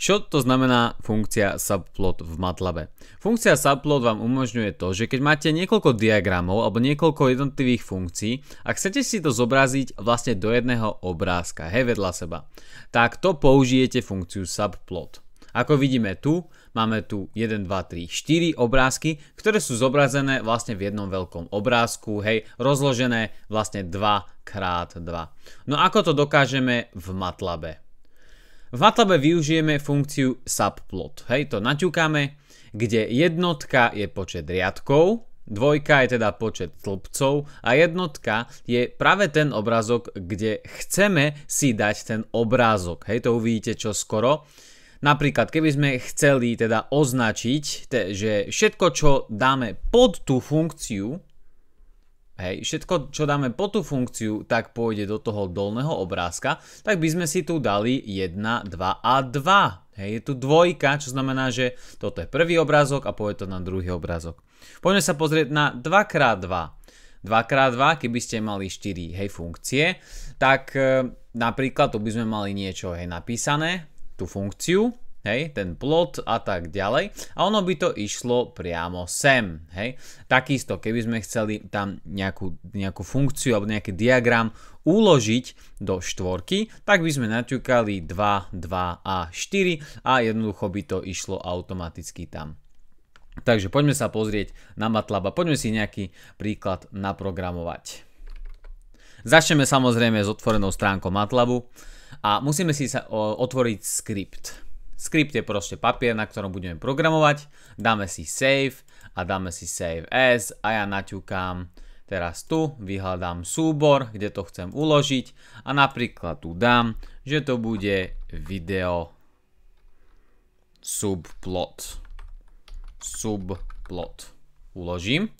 Čo to znamená funkcia subplot v Matlabe? Funkcia subplot vám umožňuje to, že keď máte niekoľko diagramov alebo niekoľko jednotlivých funkcií a chcete si to zobraziť vlastne do jedného obrázka, hej, vedľa seba, tak to použijete funkciu subplot. Ako vidíme tu, máme tu 1, 2, 3, 4 obrázky, ktoré sú zobrazené vlastne v jednom veľkom obrázku, hej, rozložené vlastne 2 krát 2. No ako to dokážeme v Matlabe? V MATLABe využijeme funkciu subplot. Hej, to naťukáme, kde jednotka je počet riadkov, dvojka je teda počet tlpcov a jednotka je práve ten obrázok, kde chceme si dať ten obrázok. Hej, to uvidíte čo skoro. Napríklad, keby sme chceli teda označiť, že všetko, čo dáme pod tú funkciu, Hej, všetko, čo dáme po tú funkciu, tak pôjde do toho dolného obrázka, tak by sme si tu dali 1, 2 a 2. Hej, je tu dvojka, čo znamená, že toto je prvý obrázok a pôjde to na druhý obrázok. Poďme sa pozrieť na 2x2. 2x2, keby ste mali 4 hej, funkcie, tak e, napríklad tu by sme mali niečo hej, napísané, tú funkciu, hej, ten plot a tak ďalej. A ono by to išlo priamo sem, hej. Takisto, keby sme chceli tam nejakú, nejakú funkciu alebo nejaký diagram uložiť do štvorky, tak by sme naťukali 2, 2 a 4 a jednoducho by to išlo automaticky tam. Takže poďme sa pozrieť na MATLAB a poďme si nejaký príklad naprogramovať. Začneme samozrejme s otvorenou stránkou MATLABu a musíme si sa otvoriť skript. Skript je proste papier, na ktorom budeme programovať. Dáme si save a dáme si save as a ja naťukám teraz tu, vyhľadám súbor, kde to chcem uložiť a napríklad tu dám, že to bude video subplot. Subplot. Uložím.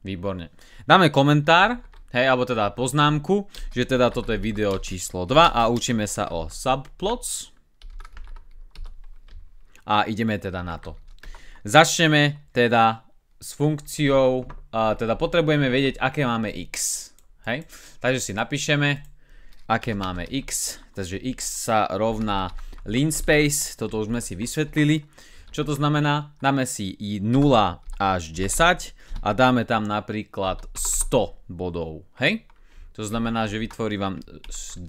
Výborne. Dáme komentár, hej, alebo teda poznámku, že teda toto je video číslo 2 a učíme sa o subplots a ideme teda na to. Začneme teda s funkciou, teda potrebujeme vedieť, aké máme x. Hej? Takže si napíšeme, aké máme x. Takže x sa rovná lean space, toto už sme si vysvetlili. Čo to znamená? Dáme si 0 až 10 a dáme tam napríklad 100 bodov. Hej? To znamená, že vytvorí vám 100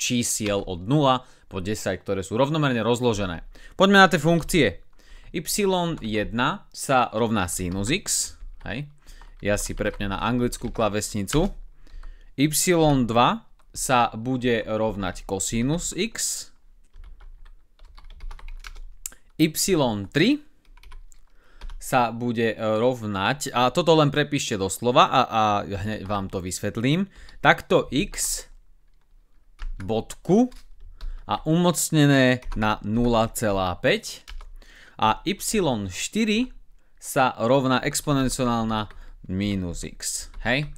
čísiel od 0 po 10, ktoré sú rovnomerne rozložené. Poďme na tie funkcie. y1 sa rovná sinus x. Hej. Ja si prepnem na anglickú klavesnicu. y2 sa bude rovnať kosinus x. y3 sa bude e, rovnať, a toto len prepíšte doslova a, a hneď vám to vysvetlím, takto x bodku a umocnené na 0,5 a y4 sa rovná exponenciálna minus x. Hej?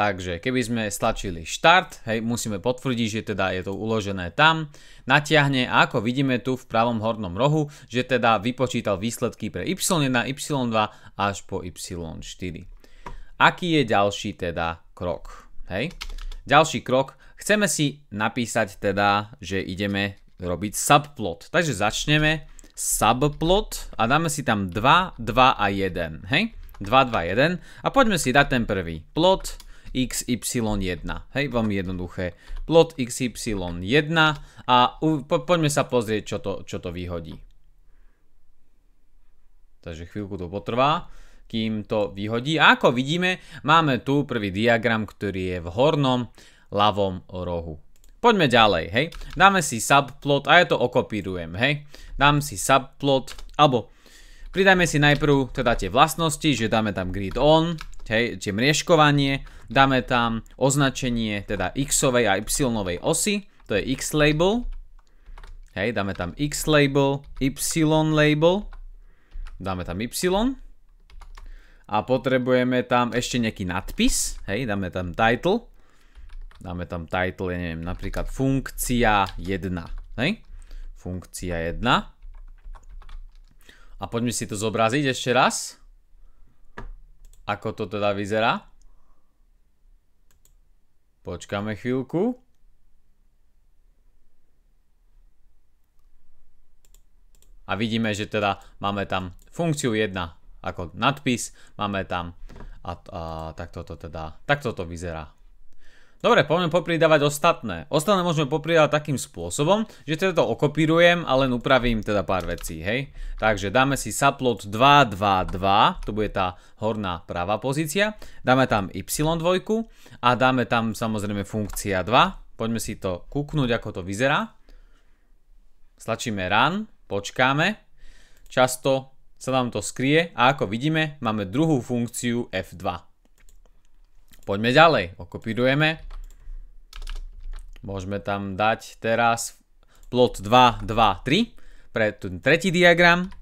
Takže keby sme stlačili štart, hej, musíme potvrdiť, že teda je to uložené tam, natiahne a ako vidíme tu v pravom hornom rohu, že teda vypočítal výsledky pre y1, y2 až po y4. Aký je ďalší teda krok? Hej? Ďalší krok, chceme si napísať teda, že ideme robiť subplot. Takže začneme subplot a dáme si tam 2, 2 a 1. Hej? 2, 2, 1 a poďme si dať ten prvý plot XY1. Hej, veľmi jednoduché. Plot XY1 a u, po, poďme sa pozrieť, čo to, čo to vyhodí. Takže chvíľku to potrvá, kým to vyhodí. A ako vidíme, máme tu prvý diagram, ktorý je v hornom ľavom rohu. Poďme ďalej, hej. Dáme si subplot a ja to okopírujem, hej. Dám si subplot, alebo pridajme si najprv teda tie vlastnosti, že dáme tam grid on, hej, tie mrieškovanie, dáme tam označenie teda x-ovej a y-ovej osy, to je x-label, hej, dáme tam x-label, y-label, dáme tam y, a potrebujeme tam ešte nejaký nadpis, hej, dáme tam title, dáme tam title, ja neviem, napríklad funkcia 1, hej, funkcia 1, a poďme si to zobraziť ešte raz, ako to teda vyzerá. Počkáme chvíľku. A vidíme, že teda máme tam funkciu 1 ako nadpis, máme tam a, a takto to teda, takto to vyzerá. Dobre, poďme popridávať ostatné. Ostatné môžeme popridávať takým spôsobom, že teda to okopírujem a len upravím teda pár vecí, hej. Takže dáme si subplot 2, 2, 2, to bude tá horná pravá pozícia. Dáme tam y2 a dáme tam samozrejme funkcia 2. Poďme si to kúknúť, ako to vyzerá. Stlačíme run, počkáme. Často sa nám to skrie a ako vidíme, máme druhú funkciu f2. Poďme ďalej, okopírujeme, Môžeme tam dať teraz plot 2, 2, 3 pre ten tretí diagram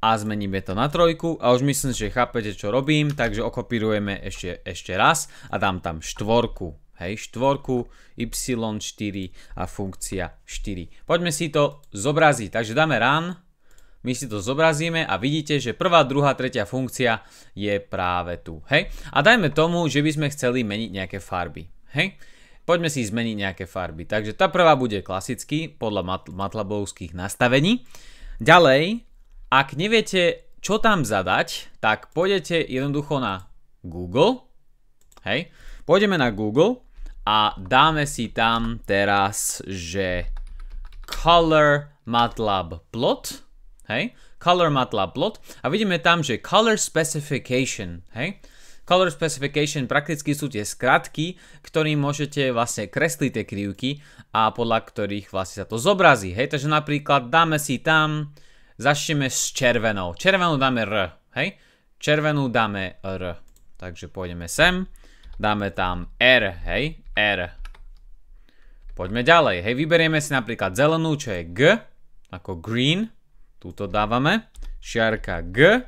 a zmeníme to na trojku a už myslím, že chápete, čo robím, takže okopírujeme ešte, ešte raz a dám tam štvorku, hej, štvorku, y4 a funkcia 4. Poďme si to zobraziť, takže dáme run, my si to zobrazíme a vidíte, že prvá, druhá, tretia funkcia je práve tu, hej. A dajme tomu, že by sme chceli meniť nejaké farby, hej poďme si zmeniť nejaké farby. Takže tá prvá bude klasicky, podľa mat matlabovských nastavení. Ďalej, ak neviete, čo tam zadať, tak pôjdete jednoducho na Google. Hej, pôjdeme na Google a dáme si tam teraz, že color matlab plot. Hej, color matlab plot a vidíme tam, že color specification. Hej, Color Specification prakticky sú tie skratky, ktorým môžete vlastne kresliť tie krivky a podľa ktorých vlastne sa to zobrazí. Hej, takže napríklad dáme si tam, začneme s červenou. Červenú dáme R, hej? Červenú dáme R. Takže pôjdeme sem, dáme tam R, hej? R. Poďme ďalej, hej? Vyberieme si napríklad zelenú, čo je G, ako green. Tuto dávame. Šiarka G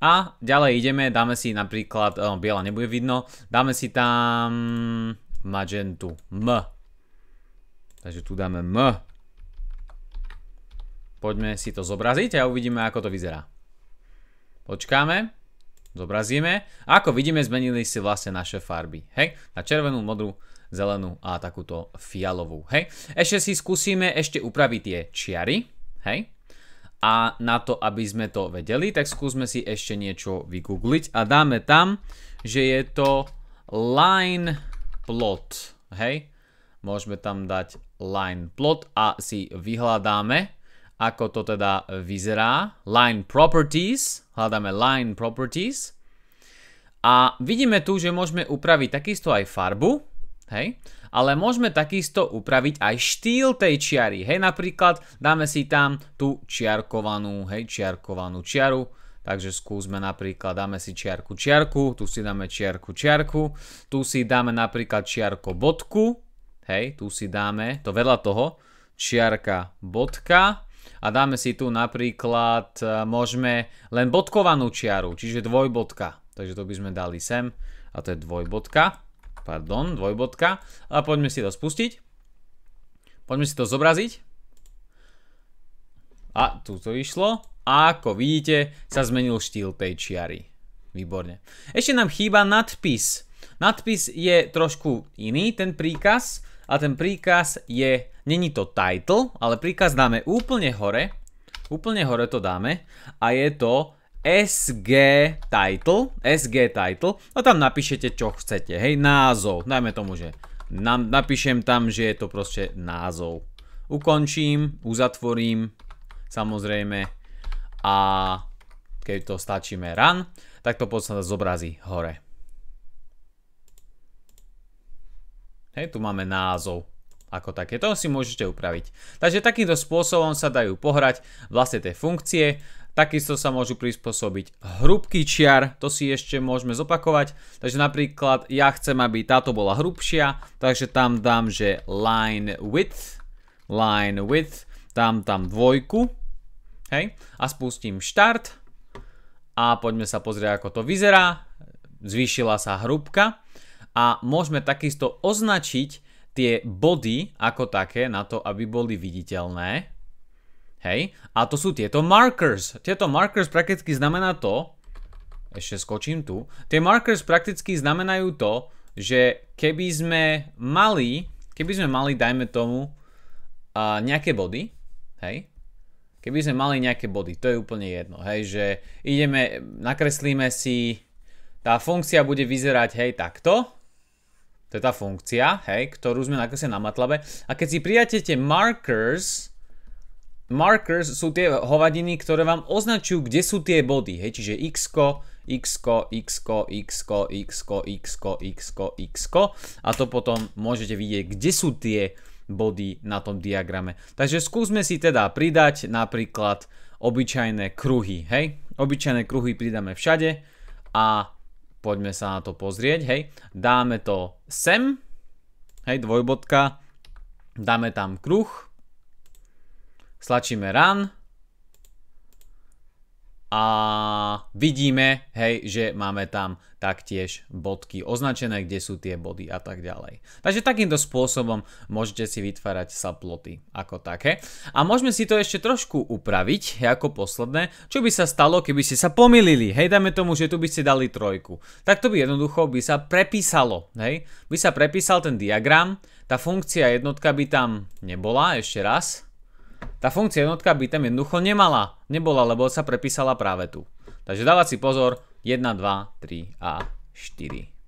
a ďalej ideme, dáme si napríklad, oh, biela nebude vidno, dáme si tam magentu, M. Takže tu dáme M. Poďme si to zobraziť a uvidíme, ako to vyzerá. Počkáme, zobrazíme. A ako vidíme, zmenili si vlastne naše farby. Hej, na červenú, modrú, zelenú a takúto fialovú. Hej, ešte si skúsime ešte upraviť tie čiary. Hej, a na to, aby sme to vedeli, tak skúsme si ešte niečo vygoogliť a dáme tam, že je to line plot. Hej? Môžeme tam dať line plot a si vyhľadáme, ako to teda vyzerá. Line properties, hľadáme line properties. A vidíme tu, že môžeme upraviť takisto aj farbu. Hej? Ale môžeme takisto upraviť aj štýl tej čiary. Hej, napríklad dáme si tam tú čiarkovanú, hej, čiarkovanú čiaru. Takže skúsme napríklad, dáme si čiarku, čiarku, tu si dáme čiarku, čiarku, tu si dáme napríklad čiarko, bodku, hej, tu si dáme, to vedľa toho, čiarka, bodka, a dáme si tu napríklad, e, môžeme len bodkovanú čiaru, čiže dvojbodka. Takže to by sme dali sem a to je dvojbodka pardon, dvojbodka. A poďme si to spustiť. Poďme si to zobraziť. A tu to išlo. A ako vidíte, sa zmenil štýl tej čiary. Výborne. Ešte nám chýba nadpis. Nadpis je trošku iný, ten príkaz. A ten príkaz je, není to title, ale príkaz dáme úplne hore. Úplne hore to dáme. A je to SG title, SG title a tam napíšete čo chcete, hej, názov, dajme tomu, že napíšem tam, že je to proste názov. Ukončím, uzatvorím, samozrejme a keď to stačíme run, tak to podstate zobrazí hore. Hej, tu máme názov ako také. To si môžete upraviť. Takže takýmto spôsobom sa dajú pohrať vlastne tie funkcie takisto sa môžu prispôsobiť. Hrubky čiar, to si ešte môžeme zopakovať, takže napríklad ja chcem, aby táto bola hrubšia, takže tam dám, že line width, line width, tam tam dvojku, hej, a spustím štart a poďme sa pozrieť, ako to vyzerá, zvýšila sa hrubka a môžeme takisto označiť tie body ako také na to, aby boli viditeľné, Hej? A to sú tieto markers. Tieto markers prakticky znamená to, ešte skočím tu, tie markers prakticky znamenajú to, že keby sme mali, keby sme mali, dajme tomu, uh, nejaké body, hej, keby sme mali nejaké body, to je úplne jedno, hej, že ideme, nakreslíme si, tá funkcia bude vyzerať, hej, takto, to je tá funkcia, hej, ktorú sme nakreslili na matlabe, a keď si prijatete markers, markers sú tie hovadiny, ktoré vám označujú, kde sú tie body. Hej, čiže x, x, x, x, x, x, x, x. A to potom môžete vidieť, kde sú tie body na tom diagrame. Takže skúsme si teda pridať napríklad obyčajné kruhy. Hej, obyčajné kruhy pridáme všade a poďme sa na to pozrieť. Hej, dáme to sem. Hej, dvojbodka. Dáme tam kruh Slačíme run a vidíme, hej, že máme tam taktiež bodky označené, kde sú tie body a tak ďalej. Takže takýmto spôsobom môžete si vytvárať subploty ako také. A môžeme si to ešte trošku upraviť ako posledné, čo by sa stalo, keby ste sa pomýlili. Hej, dajme tomu, že tu by ste dali trojku. Tak to by jednoducho by sa prepísalo, hej. By sa prepísal ten diagram, tá funkcia jednotka by tam nebola, ešte raz, tá funkcia jednotka by tam jednoducho nemala, nebola, lebo sa prepísala práve tu. Takže dávať si pozor 1, 2, 3 a 4.